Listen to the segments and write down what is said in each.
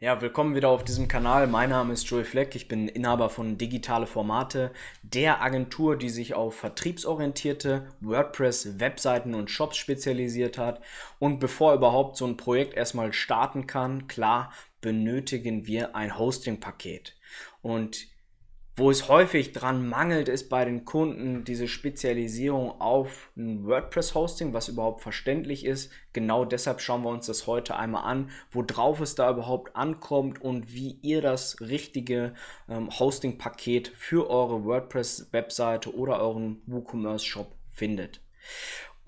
Ja, willkommen wieder auf diesem Kanal. Mein Name ist Joey Fleck. Ich bin Inhaber von Digitale Formate, der Agentur, die sich auf vertriebsorientierte WordPress, Webseiten und Shops spezialisiert hat. Und bevor überhaupt so ein Projekt erstmal starten kann, klar, benötigen wir ein Hosting-Paket. Und wo es häufig dran mangelt, ist bei den Kunden diese Spezialisierung auf ein WordPress-Hosting, was überhaupt verständlich ist. Genau deshalb schauen wir uns das heute einmal an, worauf es da überhaupt ankommt und wie ihr das richtige ähm, Hosting-Paket für eure WordPress-Webseite oder euren WooCommerce-Shop findet.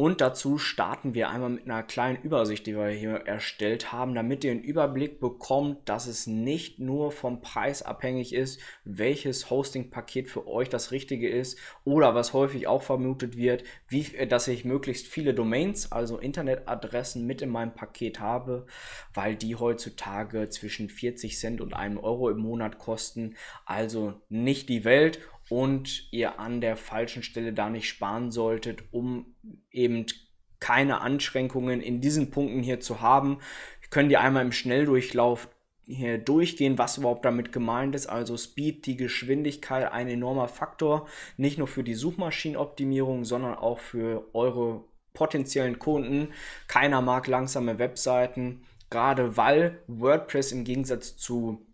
Und dazu starten wir einmal mit einer kleinen Übersicht, die wir hier erstellt haben, damit ihr einen Überblick bekommt, dass es nicht nur vom Preis abhängig ist, welches Hosting-Paket für euch das richtige ist oder was häufig auch vermutet wird, wie, äh, dass ich möglichst viele Domains, also Internetadressen mit in meinem Paket habe, weil die heutzutage zwischen 40 Cent und 1 Euro im Monat kosten. Also nicht die Welt und ihr an der falschen Stelle da nicht sparen solltet, um eben keine Anschränkungen in diesen Punkten hier zu haben. Können die einmal im Schnelldurchlauf hier durchgehen, was überhaupt damit gemeint ist. Also Speed, die Geschwindigkeit, ein enormer Faktor, nicht nur für die Suchmaschinenoptimierung, sondern auch für eure potenziellen Kunden. Keiner mag langsame Webseiten, gerade weil WordPress im Gegensatz zu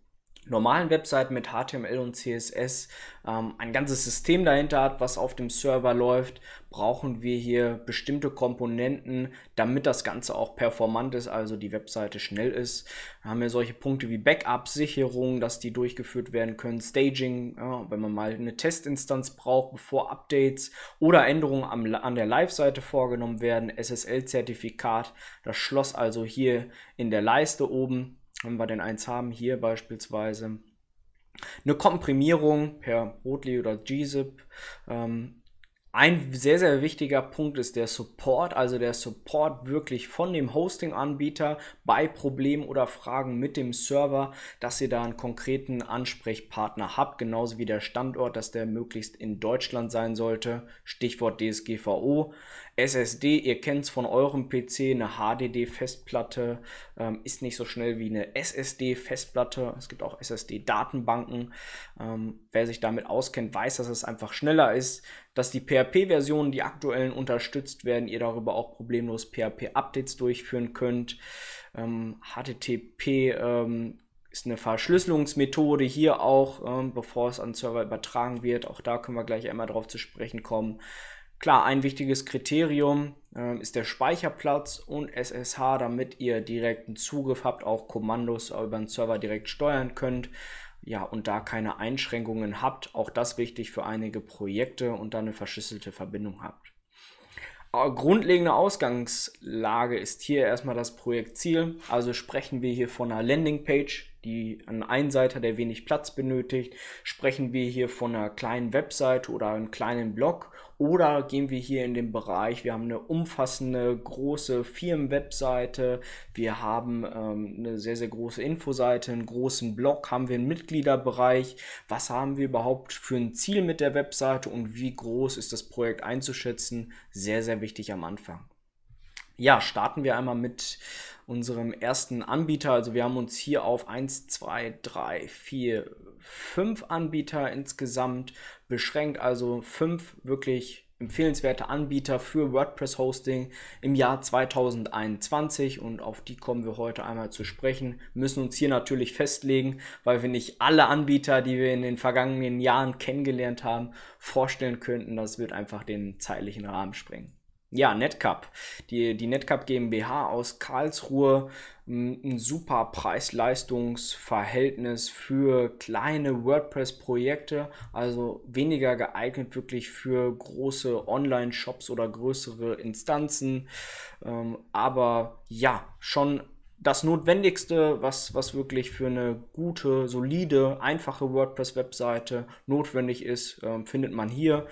normalen Webseiten mit HTML und CSS ähm, ein ganzes System dahinter hat, was auf dem Server läuft, brauchen wir hier bestimmte Komponenten, damit das Ganze auch performant ist, also die Webseite schnell ist. Wir haben wir solche Punkte wie Backup, Sicherung, dass die durchgeführt werden können, Staging, ja, wenn man mal eine Testinstanz braucht, bevor Updates oder Änderungen am, an der Live-Seite vorgenommen werden, SSL-Zertifikat, das Schloss also hier in der Leiste oben wenn wir denn eins haben, hier beispielsweise eine Komprimierung per Rotli oder gzip. Ähm, ein sehr, sehr wichtiger Punkt ist der Support, also der Support wirklich von dem Hosting-Anbieter bei Problemen oder Fragen mit dem Server, dass ihr da einen konkreten Ansprechpartner habt, genauso wie der Standort, dass der möglichst in Deutschland sein sollte. Stichwort DSGVO. SSD, ihr kennt es von eurem PC, eine HDD-Festplatte ähm, ist nicht so schnell wie eine SSD-Festplatte. Es gibt auch SSD-Datenbanken. Ähm, wer sich damit auskennt, weiß, dass es einfach schneller ist, dass die PHP-Versionen, die aktuellen, unterstützt werden, ihr darüber auch problemlos PHP-Updates durchführen könnt. Ähm, HTTP ähm, ist eine Verschlüsselungsmethode hier auch, ähm, bevor es an den Server übertragen wird. Auch da können wir gleich einmal drauf zu sprechen kommen. Klar, ein wichtiges Kriterium äh, ist der Speicherplatz und SSH, damit ihr direkten Zugriff habt, auch Kommandos über den Server direkt steuern könnt. Ja, und da keine Einschränkungen habt, auch das wichtig für einige Projekte und dann eine verschlüsselte Verbindung habt. Aber äh, grundlegende Ausgangslage ist hier erstmal das Projektziel. Also sprechen wir hier von einer Landingpage, die einen Einseiter, der wenig Platz benötigt. Sprechen wir hier von einer kleinen Webseite oder einem kleinen Blog oder gehen wir hier in den Bereich, wir haben eine umfassende große Firmenwebseite, wir haben ähm, eine sehr, sehr große Infoseite, einen großen Blog, haben wir einen Mitgliederbereich, was haben wir überhaupt für ein Ziel mit der Webseite und wie groß ist das Projekt einzuschätzen? Sehr, sehr wichtig am Anfang. Ja, starten wir einmal mit unserem ersten Anbieter. Also wir haben uns hier auf 1, 2, 3, 4, 5 Anbieter insgesamt beschränkt. Also 5 wirklich empfehlenswerte Anbieter für WordPress-Hosting im Jahr 2021 und auf die kommen wir heute einmal zu sprechen. müssen uns hier natürlich festlegen, weil wir nicht alle Anbieter, die wir in den vergangenen Jahren kennengelernt haben, vorstellen könnten. Das wird einfach den zeitlichen Rahmen sprengen ja, Netcup, die, die Netcup GmbH aus Karlsruhe, mm, ein super Preis-Leistungs-Verhältnis für kleine WordPress-Projekte, also weniger geeignet wirklich für große Online-Shops oder größere Instanzen, ähm, aber ja, schon das Notwendigste, was, was wirklich für eine gute, solide, einfache WordPress-Webseite notwendig ist, ähm, findet man hier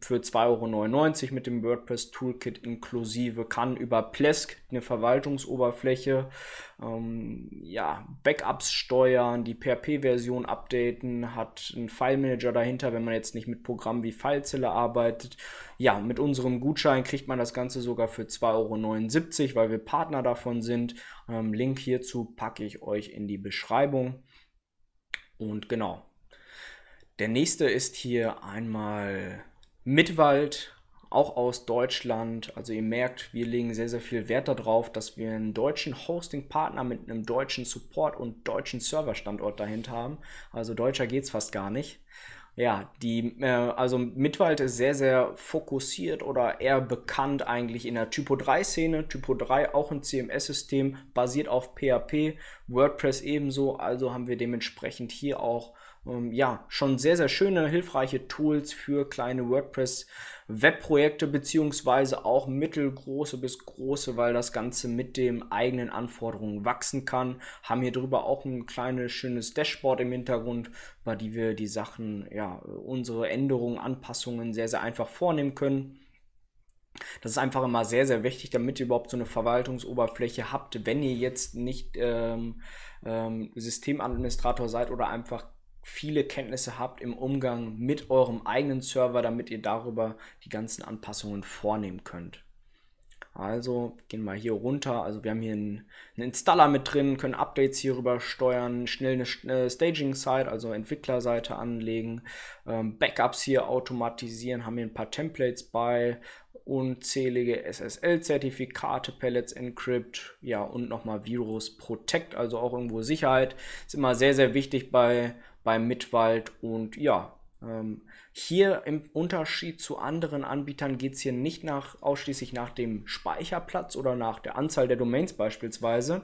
für 2,99 Euro mit dem WordPress Toolkit inklusive, kann über Plesk eine Verwaltungsoberfläche, ähm, ja, Backups steuern, die PHP-Version updaten, hat einen File-Manager dahinter, wenn man jetzt nicht mit Programmen wie FileZilla arbeitet. Ja, mit unserem Gutschein kriegt man das Ganze sogar für 2,79 Euro, weil wir Partner davon sind. Ähm, Link hierzu packe ich euch in die Beschreibung. Und genau. Der nächste ist hier einmal Mitwald, auch aus Deutschland. Also ihr merkt, wir legen sehr, sehr viel Wert darauf, dass wir einen deutschen Hosting-Partner mit einem deutschen Support und deutschen Serverstandort dahinter haben. Also deutscher geht es fast gar nicht. Ja, die, äh, also Mitwald ist sehr, sehr fokussiert oder eher bekannt eigentlich in der Typo 3-Szene. Typo 3 auch ein CMS-System, basiert auf PHP, WordPress ebenso. Also haben wir dementsprechend hier auch ähm, ja, schon sehr, sehr schöne, hilfreiche Tools für kleine WordPress-Webprojekte beziehungsweise auch mittelgroße bis große, weil das Ganze mit den eigenen Anforderungen wachsen kann. Haben hier drüber auch ein kleines, schönes Dashboard im Hintergrund, bei dem wir die Sachen, ja, unsere Änderungen, Anpassungen sehr, sehr einfach vornehmen können. Das ist einfach immer sehr, sehr wichtig, damit ihr überhaupt so eine Verwaltungsoberfläche habt, wenn ihr jetzt nicht ähm, ähm, Systemadministrator seid oder einfach viele Kenntnisse habt im Umgang mit eurem eigenen Server, damit ihr darüber die ganzen Anpassungen vornehmen könnt. Also gehen wir hier runter. Also wir haben hier einen, einen Installer mit drin, können Updates hierüber steuern, schnell eine Staging-Site, also Entwicklerseite anlegen, ähm, Backups hier automatisieren, haben hier ein paar Templates bei, unzählige SSL-Zertifikate, Pellets Encrypt, ja und nochmal Virus Protect, also auch irgendwo Sicherheit. Ist immer sehr, sehr wichtig bei beim Mittwald und ja, ähm, hier im Unterschied zu anderen Anbietern geht es hier nicht nach, ausschließlich nach dem Speicherplatz oder nach der Anzahl der Domains beispielsweise,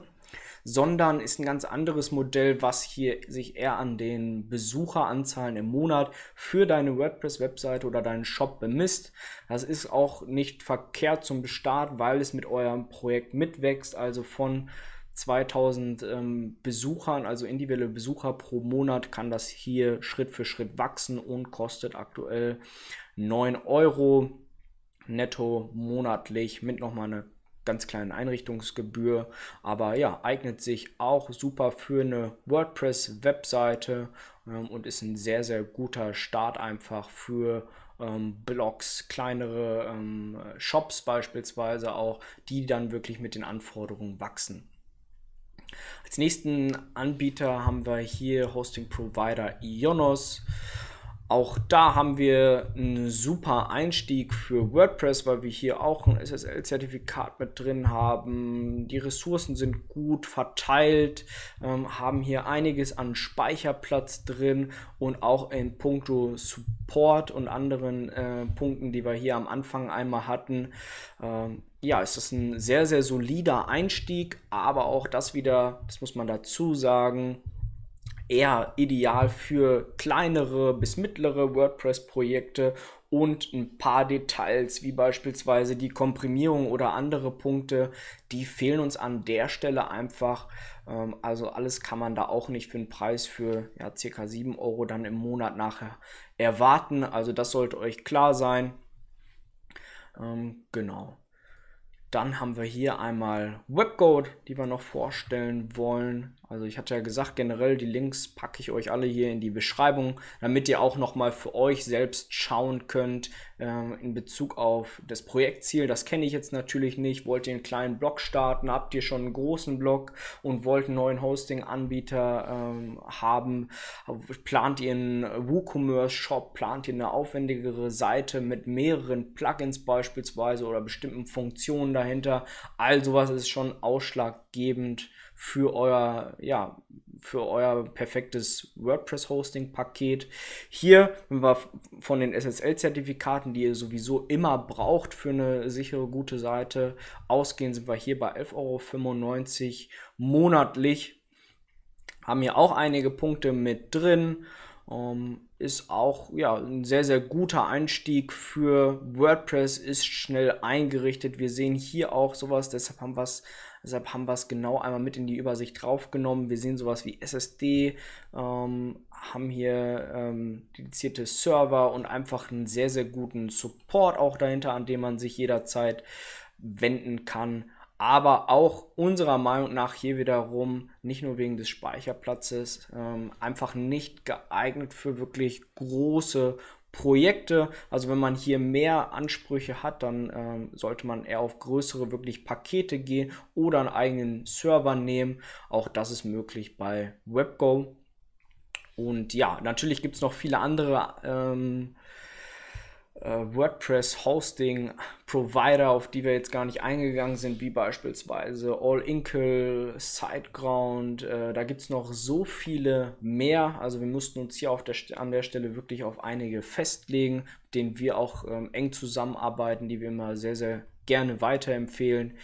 sondern ist ein ganz anderes Modell, was hier sich eher an den Besucheranzahlen im Monat für deine WordPress-Webseite oder deinen Shop bemisst. Das ist auch nicht verkehrt zum Start, weil es mit eurem Projekt mitwächst, also von 2000 ähm, Besuchern, also individuelle Besucher pro Monat, kann das hier Schritt für Schritt wachsen und kostet aktuell 9 Euro netto monatlich mit nochmal einer ganz kleinen Einrichtungsgebühr. Aber ja, eignet sich auch super für eine WordPress-Webseite ähm, und ist ein sehr, sehr guter Start einfach für ähm, Blogs, kleinere ähm, Shops beispielsweise auch, die dann wirklich mit den Anforderungen wachsen. Als nächsten Anbieter haben wir hier Hosting Provider Ionos. Auch da haben wir einen super Einstieg für WordPress, weil wir hier auch ein SSL-Zertifikat mit drin haben. Die Ressourcen sind gut verteilt, ähm, haben hier einiges an Speicherplatz drin und auch in puncto Support und anderen äh, Punkten, die wir hier am Anfang einmal hatten, ähm, ja, ist das ein sehr, sehr solider Einstieg, aber auch das wieder, das muss man dazu sagen, eher ideal für kleinere bis mittlere WordPress-Projekte und ein paar Details, wie beispielsweise die Komprimierung oder andere Punkte, die fehlen uns an der Stelle einfach. Ähm, also alles kann man da auch nicht für einen Preis für ja, ca. 7 Euro dann im Monat nachher erwarten. Also das sollte euch klar sein. Ähm, genau. Dann haben wir hier einmal Webcode, die wir noch vorstellen wollen. Also ich hatte ja gesagt, generell die Links packe ich euch alle hier in die Beschreibung, damit ihr auch nochmal für euch selbst schauen könnt ähm, in Bezug auf das Projektziel. Das kenne ich jetzt natürlich nicht. Wollt ihr einen kleinen Blog starten? Habt ihr schon einen großen Blog und wollt einen neuen Hosting-Anbieter ähm, haben? Plant ihr einen WooCommerce-Shop? Plant ihr eine aufwendigere Seite mit mehreren Plugins beispielsweise oder bestimmten Funktionen dahinter? All sowas ist schon ausschlaggebend für euer, ja, für euer perfektes WordPress-Hosting-Paket. Hier, wenn wir von den SSL-Zertifikaten, die ihr sowieso immer braucht für eine sichere, gute Seite, ausgehen, sind wir hier bei 11,95 Euro monatlich. Haben hier auch einige Punkte mit drin. Um, ähm, ist auch ja, ein sehr, sehr guter Einstieg für WordPress, ist schnell eingerichtet. Wir sehen hier auch sowas, deshalb haben wir es deshalb haben wir es genau einmal mit in die Übersicht draufgenommen. Wir sehen sowas wie SSD, ähm, haben hier ähm, dedizierte Server und einfach einen sehr, sehr guten Support auch dahinter, an dem man sich jederzeit wenden kann aber auch unserer Meinung nach hier wiederum nicht nur wegen des Speicherplatzes ähm, einfach nicht geeignet für wirklich große Projekte. Also wenn man hier mehr Ansprüche hat, dann ähm, sollte man eher auf größere wirklich Pakete gehen oder einen eigenen Server nehmen. Auch das ist möglich bei WebGo. Und ja, natürlich gibt es noch viele andere ähm, äh, WordPress-Hosting-Provider, auf die wir jetzt gar nicht eingegangen sind, wie beispielsweise All Inkle, SiteGround. Äh, da gibt es noch so viele mehr. Also wir mussten uns hier der, an der Stelle wirklich auf einige festlegen, mit denen wir auch ähm, eng zusammenarbeiten, die wir immer sehr, sehr gerne weiterempfehlen.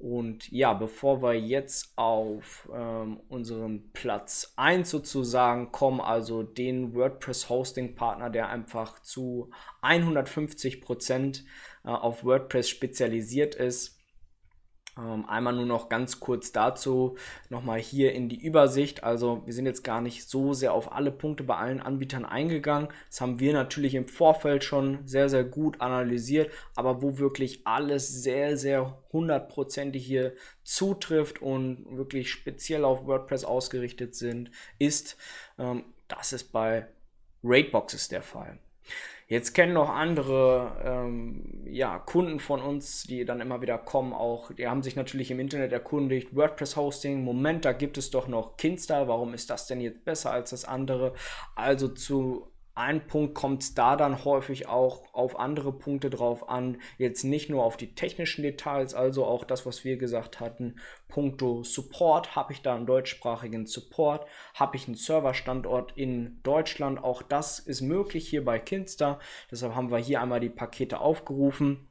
Und ja, bevor wir jetzt auf ähm, unseren Platz 1 sozusagen kommen, also den WordPress-Hosting-Partner, der einfach zu 150% Prozent äh, auf WordPress spezialisiert ist, ähm, einmal nur noch ganz kurz dazu nochmal hier in die Übersicht. Also wir sind jetzt gar nicht so sehr auf alle Punkte bei allen Anbietern eingegangen. Das haben wir natürlich im Vorfeld schon sehr, sehr gut analysiert, aber wo wirklich alles sehr, sehr hundertprozentig hier zutrifft und wirklich speziell auf WordPress ausgerichtet sind, ist, ähm, das ist bei Rateboxes der Fall. Jetzt kennen noch andere ähm, ja, Kunden von uns, die dann immer wieder kommen, auch, die haben sich natürlich im Internet erkundigt, WordPress-Hosting, Moment, da gibt es doch noch Kinster, warum ist das denn jetzt besser als das andere? Also zu ein Punkt kommt da dann häufig auch auf andere Punkte drauf an. Jetzt nicht nur auf die technischen Details, also auch das, was wir gesagt hatten. Punkto Support, habe ich da einen deutschsprachigen Support? Habe ich einen Serverstandort in Deutschland? Auch das ist möglich hier bei Kinster. Deshalb haben wir hier einmal die Pakete aufgerufen.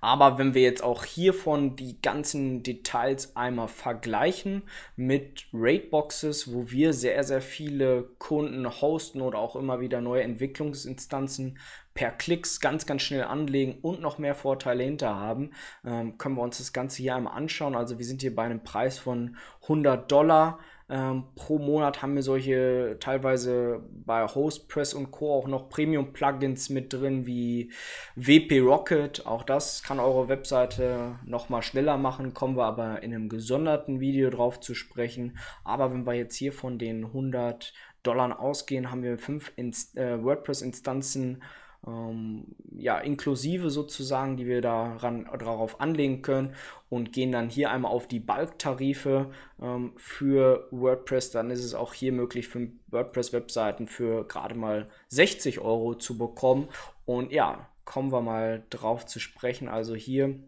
Aber wenn wir jetzt auch hiervon die ganzen Details einmal vergleichen mit Raidboxes, wo wir sehr, sehr viele Kunden hosten oder auch immer wieder neue Entwicklungsinstanzen per Klicks ganz, ganz schnell anlegen und noch mehr Vorteile hinter haben, ähm, können wir uns das Ganze hier einmal anschauen. Also wir sind hier bei einem Preis von 100 Dollar ähm, pro Monat haben wir solche teilweise bei Hostpress und Co. auch noch Premium-Plugins mit drin wie WP Rocket. Auch das kann eure Webseite nochmal schneller machen. Kommen wir aber in einem gesonderten Video drauf zu sprechen. Aber wenn wir jetzt hier von den 100 Dollar ausgehen, haben wir fünf Inst äh, WordPress-Instanzen ähm, ja, inklusive sozusagen, die wir daran, darauf anlegen können und gehen dann hier einmal auf die Bulk-Tarife ähm, für WordPress. Dann ist es auch hier möglich, für WordPress-Webseiten für gerade mal 60 Euro zu bekommen. Und ja, kommen wir mal drauf zu sprechen. Also hier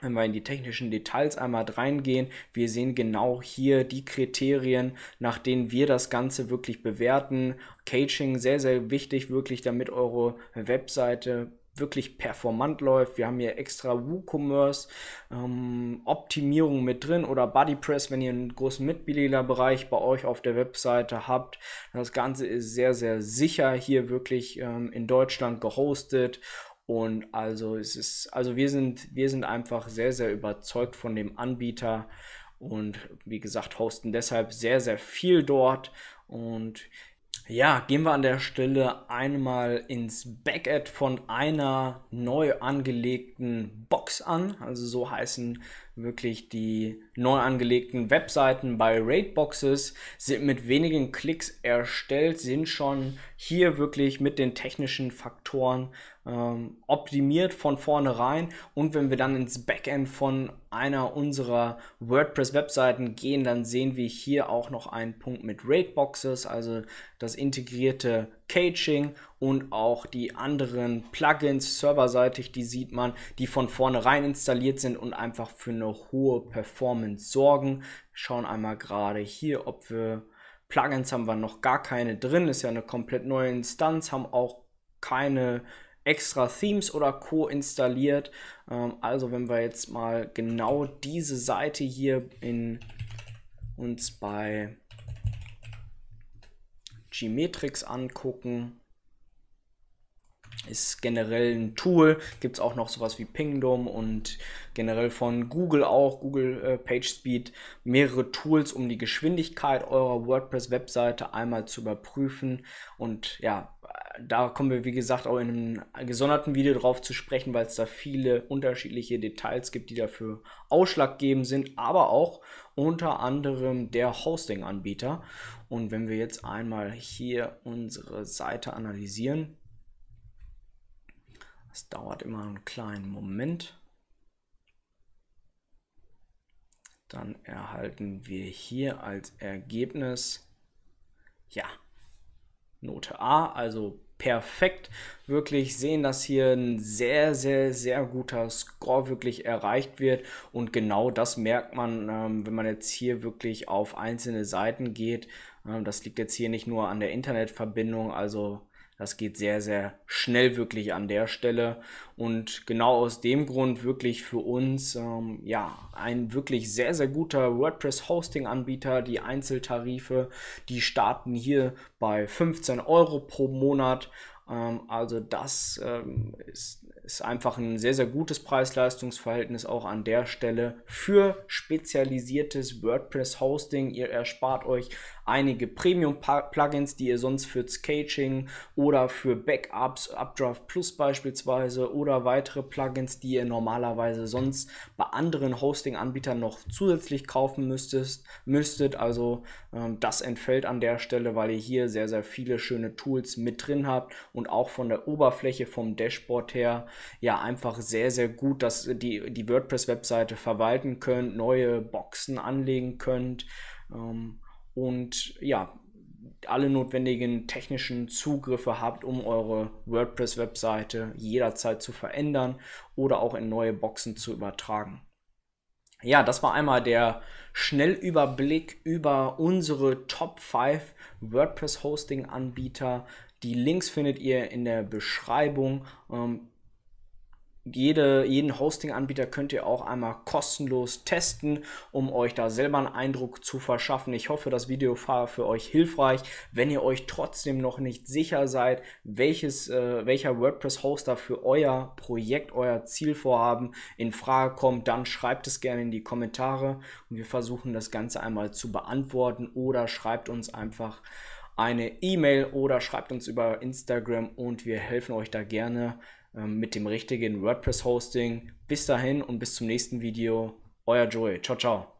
wenn wir in die technischen Details einmal reingehen, wir sehen genau hier die Kriterien, nach denen wir das Ganze wirklich bewerten. Caching sehr, sehr wichtig, wirklich, damit eure Webseite wirklich performant läuft. Wir haben hier extra WooCommerce ähm, Optimierung mit drin oder BuddyPress, wenn ihr einen großen Mitgliederbereich bei euch auf der Webseite habt. Das Ganze ist sehr, sehr sicher hier wirklich ähm, in Deutschland gehostet und also es ist, also wir sind, wir sind einfach sehr, sehr überzeugt von dem Anbieter und wie gesagt, hosten deshalb sehr, sehr viel dort. Und ja, gehen wir an der Stelle einmal ins Backend von einer neu angelegten Box an. Also so heißen wirklich die neu angelegten Webseiten bei Raidboxes sind mit wenigen Klicks erstellt, sind schon hier wirklich mit den technischen Faktoren ähm, optimiert von vornherein. Und wenn wir dann ins Backend von einer unserer WordPress-Webseiten gehen, dann sehen wir hier auch noch einen Punkt mit Raidboxes, also das integrierte Caching und auch die anderen Plugins serverseitig, die sieht man, die von vornherein installiert sind und einfach für eine hohe Performance sorgen. Schauen einmal gerade hier, ob wir Plugins haben wir noch gar keine drin, ist ja eine komplett neue Instanz, haben auch keine extra Themes oder Co. installiert. Ähm, also wenn wir jetzt mal genau diese Seite hier in uns bei Gmetrix angucken, ist generell ein Tool. Gibt es auch noch sowas wie Pingdom und generell von Google auch, Google äh, PageSpeed, mehrere Tools, um die Geschwindigkeit eurer WordPress-Webseite einmal zu überprüfen. Und ja, da kommen wir, wie gesagt, auch in einem gesonderten Video drauf zu sprechen, weil es da viele unterschiedliche Details gibt, die dafür ausschlaggebend sind, aber auch unter anderem der Hosting-Anbieter. Und wenn wir jetzt einmal hier unsere Seite analysieren, es dauert immer einen kleinen Moment. Dann erhalten wir hier als Ergebnis, ja, Note A, also perfekt. Wirklich sehen, dass hier ein sehr, sehr, sehr guter Score wirklich erreicht wird. Und genau das merkt man, ähm, wenn man jetzt hier wirklich auf einzelne Seiten geht. Ähm, das liegt jetzt hier nicht nur an der Internetverbindung, also das geht sehr, sehr schnell wirklich an der Stelle. Und genau aus dem Grund wirklich für uns ähm, ja ein wirklich sehr, sehr guter WordPress-Hosting-Anbieter. Die Einzeltarife, die starten hier bei 15 Euro pro Monat. Ähm, also das ähm, ist ist einfach ein sehr, sehr gutes Preis-Leistungs-Verhältnis auch an der Stelle für spezialisiertes WordPress-Hosting. Ihr erspart euch einige Premium-Plugins, die ihr sonst für Sketching oder für Backups, Updraft Plus beispielsweise oder weitere Plugins, die ihr normalerweise sonst bei anderen Hosting-Anbietern noch zusätzlich kaufen müsstest, müsstet. Also ähm, das entfällt an der Stelle, weil ihr hier sehr, sehr viele schöne Tools mit drin habt und auch von der Oberfläche vom Dashboard her ja einfach sehr, sehr gut, dass die, die WordPress-Webseite verwalten könnt, neue Boxen anlegen könnt ähm, und ja, alle notwendigen technischen Zugriffe habt, um eure WordPress-Webseite jederzeit zu verändern oder auch in neue Boxen zu übertragen. Ja, das war einmal der Schnellüberblick über unsere Top 5 WordPress-Hosting-Anbieter. Die Links findet ihr in der Beschreibung. Ähm, jede, jeden Hosting-Anbieter könnt ihr auch einmal kostenlos testen, um euch da selber einen Eindruck zu verschaffen. Ich hoffe, das Video war für euch hilfreich. Wenn ihr euch trotzdem noch nicht sicher seid, welches, äh, welcher WordPress-Hoster für euer Projekt, euer Zielvorhaben in Frage kommt, dann schreibt es gerne in die Kommentare und wir versuchen das Ganze einmal zu beantworten oder schreibt uns einfach eine E-Mail oder schreibt uns über Instagram und wir helfen euch da gerne ähm, mit dem richtigen WordPress-Hosting. Bis dahin und bis zum nächsten Video. Euer Joey. Ciao, ciao.